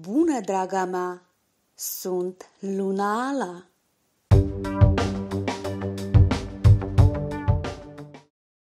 Bună, draga mea! Sunt Luna Ala!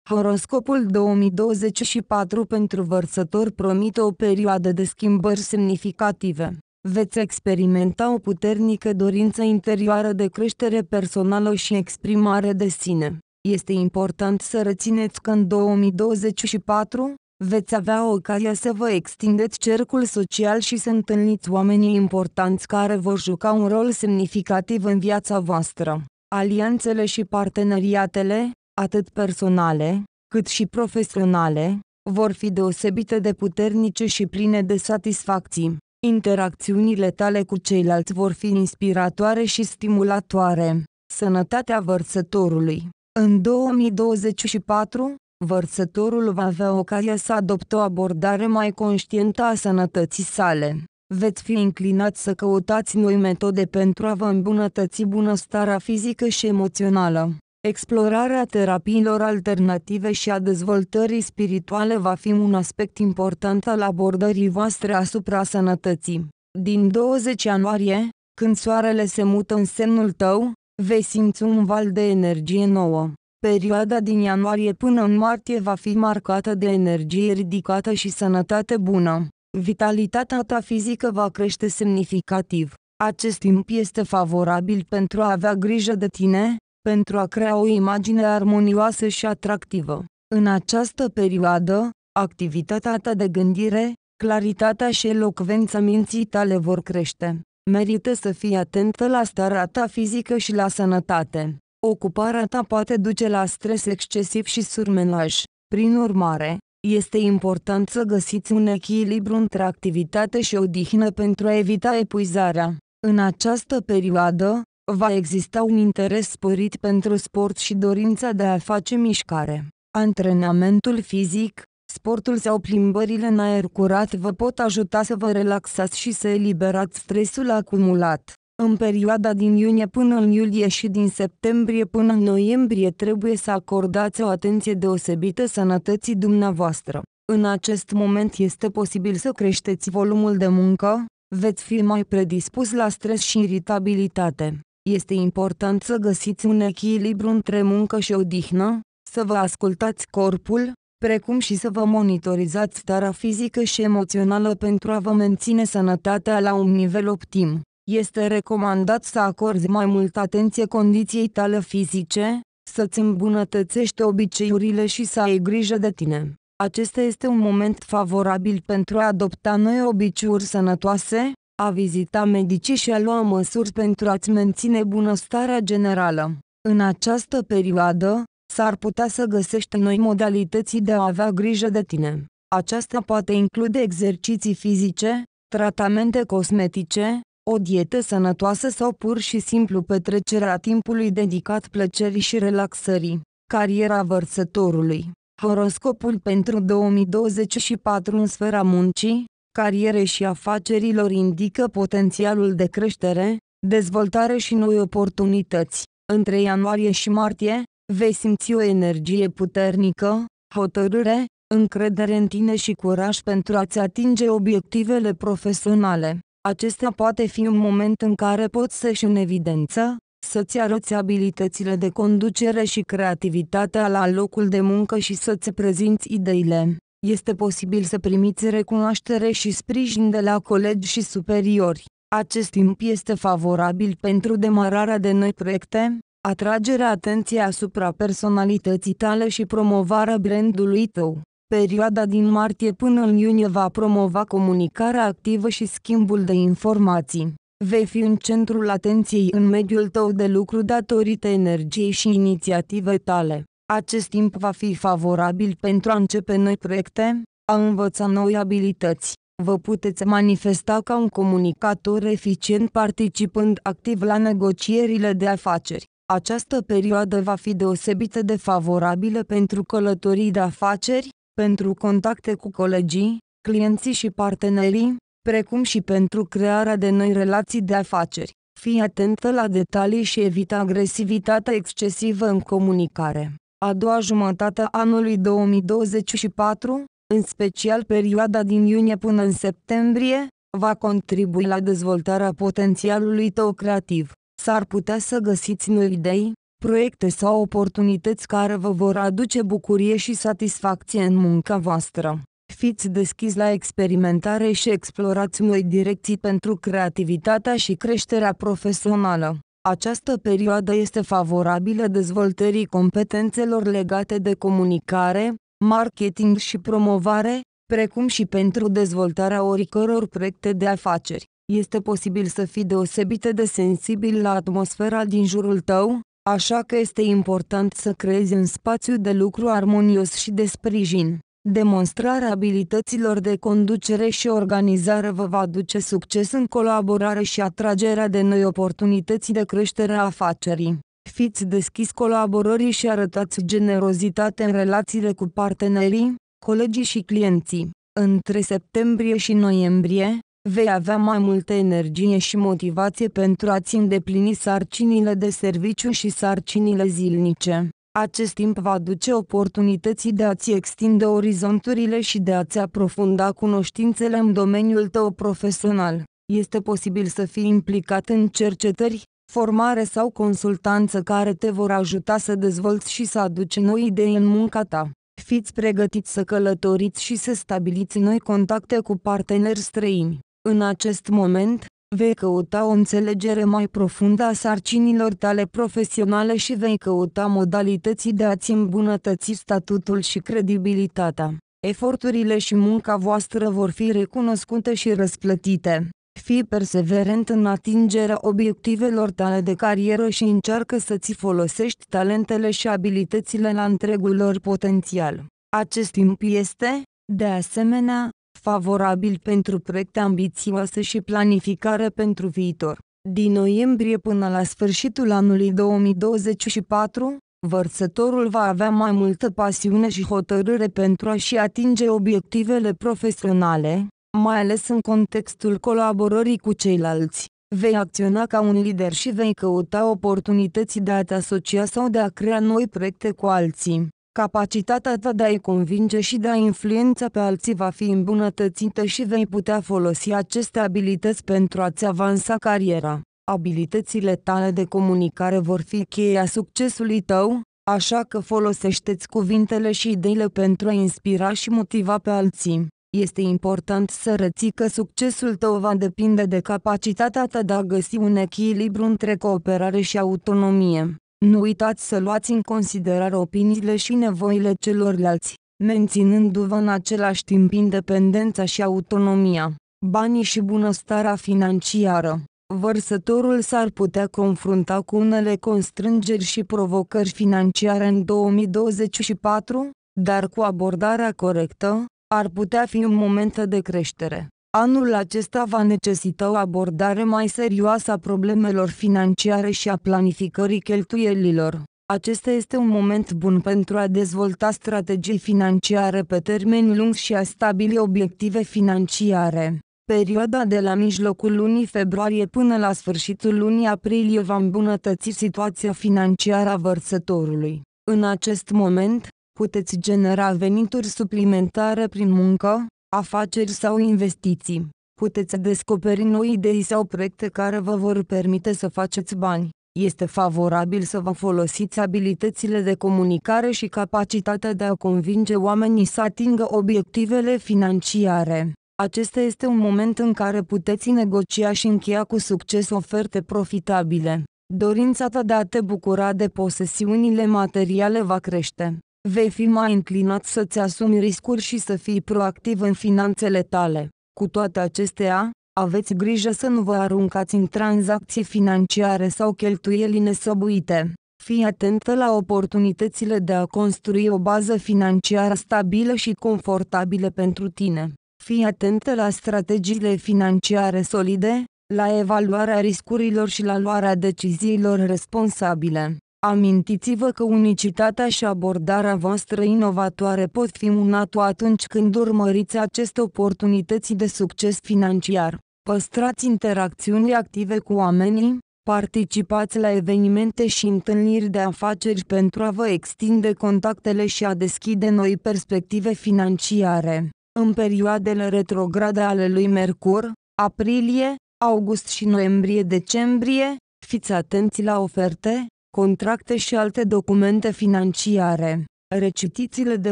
Horoscopul 2024 pentru vărsător promite o perioadă de schimbări semnificative. Veți experimenta o puternică dorință interioară de creștere personală și exprimare de sine. Este important să rețineți că în 2024, veți avea ocazia să vă extindeți cercul social și să întâlniți oamenii importanți care vor juca un rol semnificativ în viața voastră. Alianțele și parteneriatele, atât personale, cât și profesionale, vor fi deosebite de puternice și pline de satisfacții. Interacțiunile tale cu ceilalți vor fi inspiratoare și stimulatoare. Sănătatea vărsătorului În 2024, vărsătorul va avea ocazia să adopte o abordare mai conștientă a sănătății sale. Veți fi inclinat să căutați noi metode pentru a vă îmbunătăți bunăstarea fizică și emoțională. Explorarea terapiilor alternative și a dezvoltării spirituale va fi un aspect important al abordării voastre asupra sănătății. Din 20 ianuarie, când soarele se mută în semnul tău, vei simți un val de energie nouă. Perioada din ianuarie până în martie va fi marcată de energie ridicată și sănătate bună. Vitalitatea ta fizică va crește semnificativ. Acest timp este favorabil pentru a avea grijă de tine, pentru a crea o imagine armonioasă și atractivă. În această perioadă, activitatea ta de gândire, claritatea și elocvența minții tale vor crește. Merită să fii atentă la starea ta fizică și la sănătate. Ocuparea ta poate duce la stres excesiv și surmenaj. Prin urmare, este important să găsiți un echilibru între activitate și odihnă pentru a evita epuizarea. În această perioadă, va exista un interes sporit pentru sport și dorința de a face mișcare. Antrenamentul fizic, sportul sau plimbările în aer curat vă pot ajuta să vă relaxați și să eliberați stresul acumulat. În perioada din iunie până în iulie și din septembrie până în noiembrie trebuie să acordați o atenție deosebită sănătății dumneavoastră. În acest moment este posibil să creșteți volumul de muncă, veți fi mai predispus la stres și iritabilitate. Este important să găsiți un echilibru între muncă și odihnă, să vă ascultați corpul, precum și să vă monitorizați starea fizică și emoțională pentru a vă menține sănătatea la un nivel optim este recomandat să acorzi mai mult atenție condiției tale fizice, să-ți îmbunătățești obiceiurile și să ai grijă de tine. Acesta este un moment favorabil pentru a adopta noi obiceiuri sănătoase, a vizita medicii și a lua măsuri pentru a-ți menține bunăstarea generală. În această perioadă, s-ar putea să găsești noi modalități de a avea grijă de tine. Aceasta poate include exerciții fizice, tratamente cosmetice, o dietă sănătoasă sau pur și simplu petrecerea timpului dedicat plăcerii și relaxării. Cariera vărsătorului Horoscopul pentru 2024 în sfera muncii, cariere și afacerilor indică potențialul de creștere, dezvoltare și noi oportunități. Între ianuarie și martie, vei simți o energie puternică, hotărâre, încredere în tine și curaj pentru a-ți atinge obiectivele profesionale. Acesta poate fi un moment în care poți să-și în evidență, să-ți arăți abilitățile de conducere și creativitatea la locul de muncă și să-ți prezinți ideile. Este posibil să primiți recunoaștere și sprijin de la colegi și superiori. Acest timp este favorabil pentru demararea de noi proiecte, atragerea atenției asupra personalității tale și promovarea brandului tău. Perioada din martie până în iunie va promova comunicarea activă și schimbul de informații. Vei fi în centrul atenției în mediul tău de lucru datorită energiei și inițiative tale. Acest timp va fi favorabil pentru a începe noi proiecte, a învăța noi abilități. Vă puteți manifesta ca un comunicator eficient participând activ la negocierile de afaceri. Această perioadă va fi deosebită de favorabilă pentru călătorii de afaceri, pentru contacte cu colegii, clienții și partenerii, precum și pentru crearea de noi relații de afaceri. Fii atentă la detalii și evita agresivitatea excesivă în comunicare. A doua jumătate a anului 2024, în special perioada din iunie până în septembrie, va contribui la dezvoltarea potențialului tău creativ. S-ar putea să găsiți noi idei, proiecte sau oportunități care vă vor aduce bucurie și satisfacție în munca voastră. Fiți deschiși la experimentare și explorați noi direcții pentru creativitatea și creșterea profesională. Această perioadă este favorabilă dezvoltării competențelor legate de comunicare, marketing și promovare, precum și pentru dezvoltarea oricăror proiecte de afaceri. Este posibil să fii deosebit de sensibil la atmosfera din jurul tău, Așa că este important să creezi un spațiu de lucru armonios și de sprijin. Demonstrarea abilităților de conducere și organizare vă va duce succes în colaborare și atragerea de noi oportunități de creștere a afacerii. Fiți deschis colaborării și arătați generozitate în relațiile cu partenerii, colegii și clienții. Între septembrie și noiembrie, vei avea mai multă energie și motivație pentru a-ți îndeplini sarcinile de serviciu și sarcinile zilnice. Acest timp va duce oportunității de a-ți extinde orizonturile și de a-ți aprofunda cunoștințele în domeniul tău profesional. Este posibil să fii implicat în cercetări, formare sau consultanță care te vor ajuta să dezvolți și să aduci noi idei în munca ta. Fiți pregătiți să călătoriți și să stabiliți noi contacte cu parteneri străini. În acest moment, vei căuta o înțelegere mai profundă a sarcinilor tale profesionale și vei căuta modalității de a-ți îmbunătăți statutul și credibilitatea. Eforturile și munca voastră vor fi recunoscute și răsplătite. Fii perseverent în atingerea obiectivelor tale de carieră și încearcă să-ți folosești talentele și abilitățile la întregul lor potențial. Acest timp este, de asemenea, favorabil pentru proiecte ambițioase și planificare pentru viitor. Din noiembrie până la sfârșitul anului 2024, vărsătorul va avea mai multă pasiune și hotărâre pentru a-și atinge obiectivele profesionale, mai ales în contextul colaborării cu ceilalți. Vei acționa ca un lider și vei căuta oportunități de a te asocia sau de a crea noi proiecte cu alții. Capacitatea ta de a-i convinge și de a influența pe alții va fi îmbunătățită și vei putea folosi aceste abilități pentru a-ți avansa cariera. Abilitățile tale de comunicare vor fi cheia succesului tău, așa că folosește-ți cuvintele și ideile pentru a inspira și motiva pe alții. Este important să reții că succesul tău va depinde de capacitatea ta de a găsi un echilibru între cooperare și autonomie. Nu uitați să luați în considerare opiniile și nevoile celorlalți, menținându-vă în același timp independența și autonomia, banii și bunăstarea financiară. Vărsătorul s-ar putea confrunta cu unele constrângeri și provocări financiare în 2024, dar cu abordarea corectă, ar putea fi un moment de creștere. Anul acesta va necesita o abordare mai serioasă a problemelor financiare și a planificării cheltuielilor. Acesta este un moment bun pentru a dezvolta strategii financiare pe termen lung și a stabili obiective financiare. Perioada de la mijlocul lunii februarie până la sfârșitul lunii aprilie va îmbunătăți situația financiară a vărsătorului. În acest moment, puteți genera venituri suplimentare prin muncă, afaceri sau investiții. Puteți descoperi noi idei sau proiecte care vă vor permite să faceți bani. Este favorabil să vă folosiți abilitățile de comunicare și capacitatea de a convinge oamenii să atingă obiectivele financiare. Acesta este un moment în care puteți negocia și încheia cu succes oferte profitabile. Dorința ta de a te bucura de posesiunile materiale va crește vei fi mai înclinat să-ți asumi riscuri și să fii proactiv în finanțele tale. Cu toate acestea, aveți grijă să nu vă aruncați în tranzacții financiare sau cheltuieli nesăbuite. Fii atentă la oportunitățile de a construi o bază financiară stabilă și confortabilă pentru tine. Fii atentă la strategiile financiare solide, la evaluarea riscurilor și la luarea deciziilor responsabile. Amintiți-vă că unicitatea și abordarea voastră inovatoare pot fi un atu atunci când urmăriți aceste oportunități de succes financiar. Păstrați interacțiuni active cu oamenii, participați la evenimente și întâlniri de afaceri pentru a vă extinde contactele și a deschide noi perspective financiare. În perioadele retrograde ale lui Mercur, aprilie, august și noiembrie-decembrie, fiți atenți la oferte, contracte și alte documente financiare. Recitiți-le de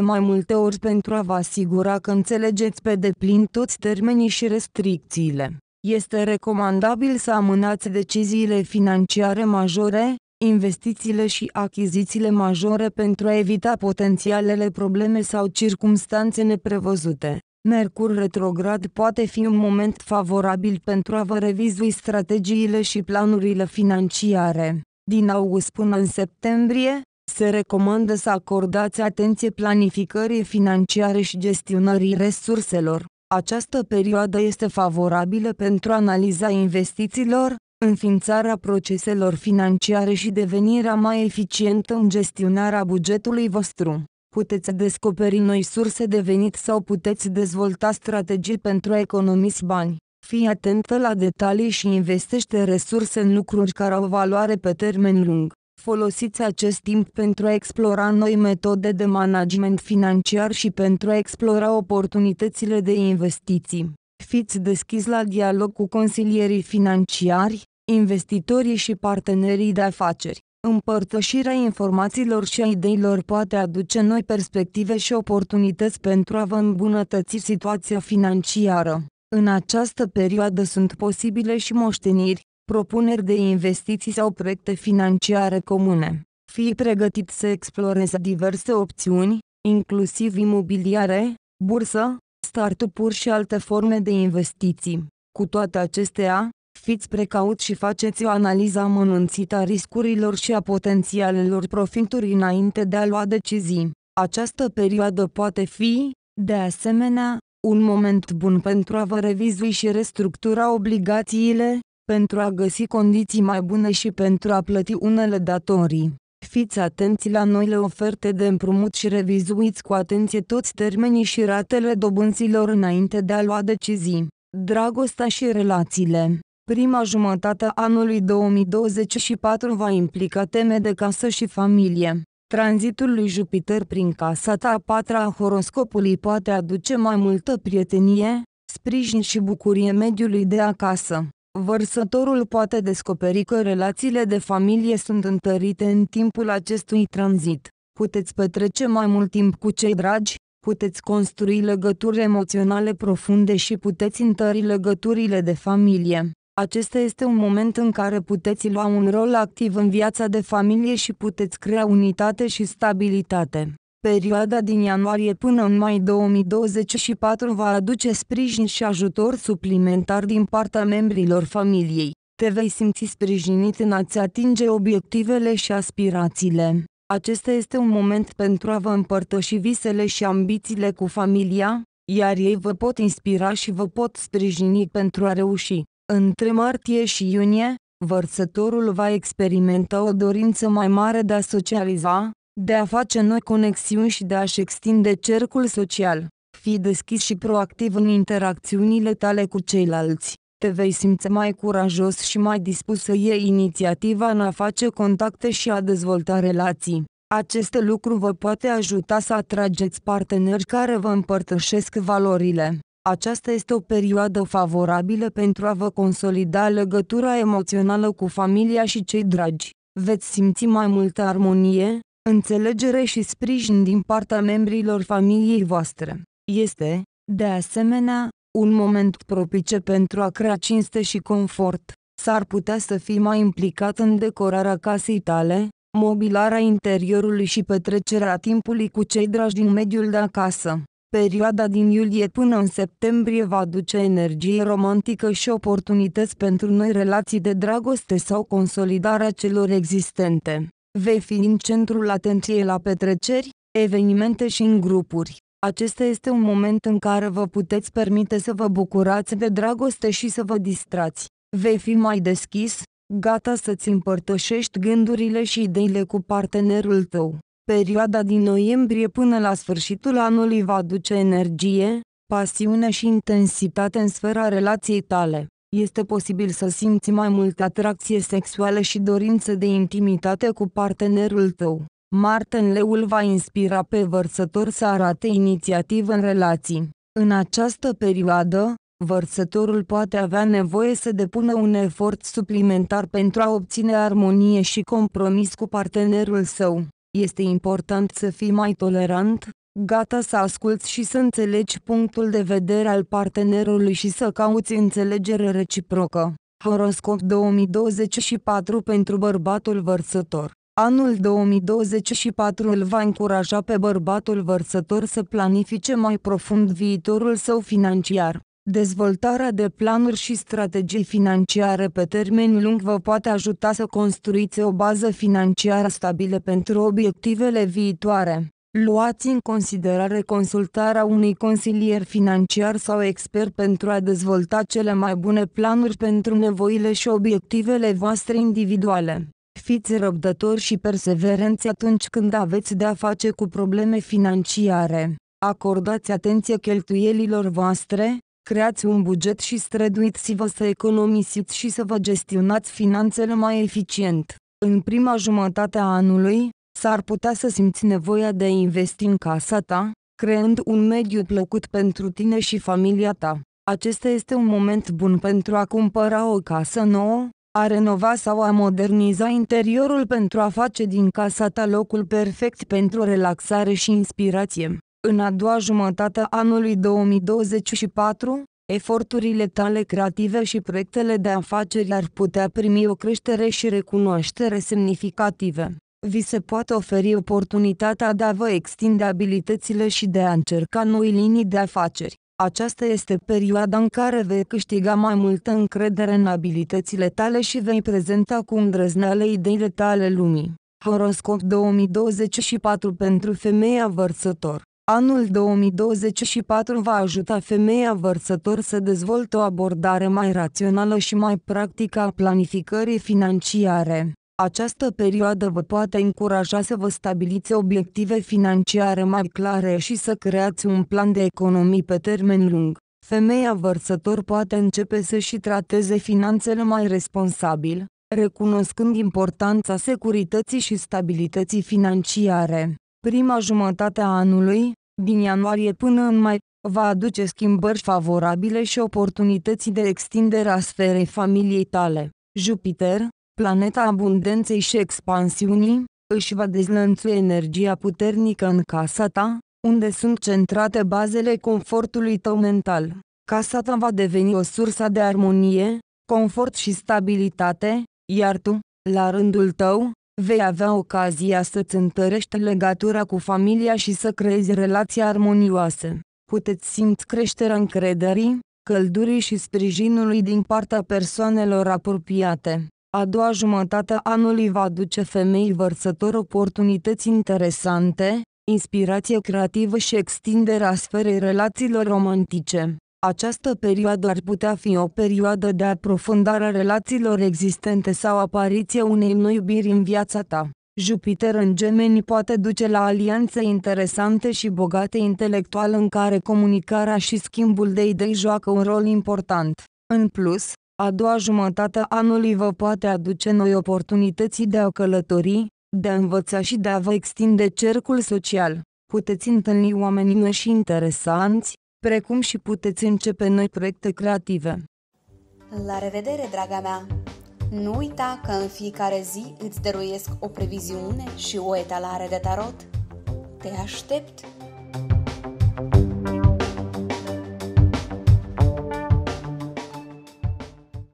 mai multe ori pentru a vă asigura că înțelegeți pe deplin toți termenii și restricțiile. Este recomandabil să amânați deciziile financiare majore, investițiile și achizițiile majore pentru a evita potențialele probleme sau circumstanțe neprevăzute. Mercur retrograd poate fi un moment favorabil pentru a vă revizui strategiile și planurile financiare din august până în septembrie, se recomandă să acordați atenție planificării financiare și gestionării resurselor. Această perioadă este favorabilă pentru analiza investițiilor, înființarea proceselor financiare și devenirea mai eficientă în gestionarea bugetului vostru. Puteți descoperi noi surse de venit sau puteți dezvolta strategii pentru a economisi bani. Fii atentă la detalii și investește resurse în lucruri care au valoare pe termen lung. Folosiți acest timp pentru a explora noi metode de management financiar și pentru a explora oportunitățile de investiții. Fiți deschis la dialog cu consilierii financiari, investitorii și partenerii de afaceri. Împărtășirea informațiilor și a ideilor poate aduce noi perspective și oportunități pentru a vă îmbunătăți situația financiară. În această perioadă sunt posibile și moșteniri, propuneri de investiții sau proiecte financiare comune. Fii pregătit să explorezi diverse opțiuni, inclusiv imobiliare, bursă, startup-uri și alte forme de investiții. Cu toate acestea, fiți precauți și faceți o analiză amănunțită a riscurilor și a potențialelor profituri înainte de a lua decizii. Această perioadă poate fi, de asemenea, un moment bun pentru a vă revizui și restructura obligațiile, pentru a găsi condiții mai bune și pentru a plăti unele datorii. Fiți atenți la noile oferte de împrumut și revizuiți cu atenție toți termenii și ratele dobânzilor înainte de a lua decizii. Dragostea și relațiile Prima jumătate a anului 2024 va implica teme de casă și familie. Tranzitul lui Jupiter prin casa ta a patra a horoscopului poate aduce mai multă prietenie, sprijin și bucurie mediului de acasă. Vărsătorul poate descoperi că relațiile de familie sunt întărite în timpul acestui tranzit. Puteți petrece mai mult timp cu cei dragi, puteți construi legături emoționale profunde și puteți întări legăturile de familie. Acesta este un moment în care puteți lua un rol activ în viața de familie și puteți crea unitate și stabilitate. Perioada din ianuarie până în mai 2024 va aduce sprijin și ajutor suplimentar din partea membrilor familiei. Te vei simți sprijinit în a-ți atinge obiectivele și aspirațiile. Acesta este un moment pentru a vă împărtăși visele și ambițiile cu familia, iar ei vă pot inspira și vă pot sprijini pentru a reuși. Între martie și iunie, vărsătorul va experimenta o dorință mai mare de a socializa, de a face noi conexiuni și de a-și extinde cercul social. Fii deschis și proactiv în interacțiunile tale cu ceilalți. Te vei simți mai curajos și mai dispus să iei inițiativa în a face contacte și a dezvolta relații. Acest lucru vă poate ajuta să atrageți parteneri care vă împărtășesc valorile. Aceasta este o perioadă favorabilă pentru a vă consolida legătura emoțională cu familia și cei dragi. Veți simți mai multă armonie, înțelegere și sprijin din partea membrilor familiei voastre. Este, de asemenea, un moment propice pentru a crea cinste și confort. S-ar putea să fii mai implicat în decorarea casei tale, mobilarea interiorului și petrecerea timpului cu cei dragi din mediul de acasă. Perioada din iulie până în septembrie va aduce energie romantică și oportunități pentru noi relații de dragoste sau consolidarea celor existente. Vei fi în centrul atenției la petreceri, evenimente și în grupuri. Acesta este un moment în care vă puteți permite să vă bucurați de dragoste și să vă distrați. Vei fi mai deschis, gata să-ți împărtășești gândurile și ideile cu partenerul tău. Perioada din noiembrie până la sfârșitul anului va aduce energie, pasiune și intensitate în sfera relației tale. Este posibil să simți mai multă atracție sexuală și dorință de intimitate cu partenerul tău. Marte în leul va inspira pe vărsător să arate inițiativă în relații. În această perioadă, vărsătorul poate avea nevoie să depună un efort suplimentar pentru a obține armonie și compromis cu partenerul său. Este important să fii mai tolerant, gata să asculți și să înțelegi punctul de vedere al partenerului și să cauți înțelegere reciprocă. Horoscop 2024 pentru bărbatul vărsător Anul 2024 îl va încuraja pe bărbatul vărsător să planifice mai profund viitorul său financiar. Dezvoltarea de planuri și strategii financiare pe termen lung vă poate ajuta să construiți o bază financiară stabilă pentru obiectivele viitoare. Luați în considerare consultarea unui consilier financiar sau expert pentru a dezvolta cele mai bune planuri pentru nevoile și obiectivele voastre individuale. Fiți răbdători și perseverenți atunci când aveți de-a face cu probleme financiare. Acordați atenție cheltuielilor voastre, creați un buget și străduiți-vă să economisiți și să vă gestionați finanțele mai eficient. În prima jumătate a anului, s-ar putea să simți nevoia de a investi în casa ta, creând un mediu plăcut pentru tine și familia ta. Acesta este un moment bun pentru a cumpăra o casă nouă, a renova sau a moderniza interiorul pentru a face din casa ta locul perfect pentru relaxare și inspirație. În a doua jumătate a anului 2024, eforturile tale creative și proiectele de afaceri ar putea primi o creștere și recunoaștere semnificative. Vi se poate oferi oportunitatea de a vă extinde abilitățile și de a încerca noi linii de afaceri. Aceasta este perioada în care vei câștiga mai multă încredere în abilitățile tale și vei prezenta cu îndrăzneală ideile tale lumii. Horoscop 2024 pentru femeia vărsător Anul 2024 va ajuta femeia vărsător să dezvolte o abordare mai rațională și mai practică a planificării financiare. Această perioadă vă poate încuraja să vă stabiliți obiective financiare mai clare și să creați un plan de economii pe termen lung. Femeia vărsător poate începe să-și trateze finanțele mai responsabil, recunoscând importanța securității și stabilității financiare. Prima jumătate a anului, din ianuarie până în mai, va aduce schimbări favorabile și oportunități de extindere a sferei familiei tale. Jupiter, planeta abundenței și expansiunii, își va dezlănțui energia puternică în casa ta, unde sunt centrate bazele confortului tău mental. Casa ta va deveni o sursă de armonie, confort și stabilitate, iar tu, la rândul tău, vei avea ocazia să-ți întărești legătura cu familia și să creezi relații armonioase. Puteți simți creșterea încrederii, căldurii și sprijinului din partea persoanelor apropiate. A doua jumătate a anului va aduce femei vărsători oportunități interesante, inspirație creativă și extinderea sferei relațiilor romantice. Această perioadă ar putea fi o perioadă de aprofundare a relațiilor existente sau apariție unei noi iubiri în viața ta. Jupiter în gemeni poate duce la alianțe interesante și bogate intelectual în care comunicarea și schimbul de idei joacă un rol important. În plus, a doua jumătate a anului vă poate aduce noi oportunități de a călători, de a învăța și de a vă extinde cercul social. Puteți întâlni oameni noi și interesanți, precum și puteți începe noi proiecte creative. La revedere, draga mea! Nu uita că în fiecare zi îți dăruiesc o previziune și o etalare de tarot. Te aștept!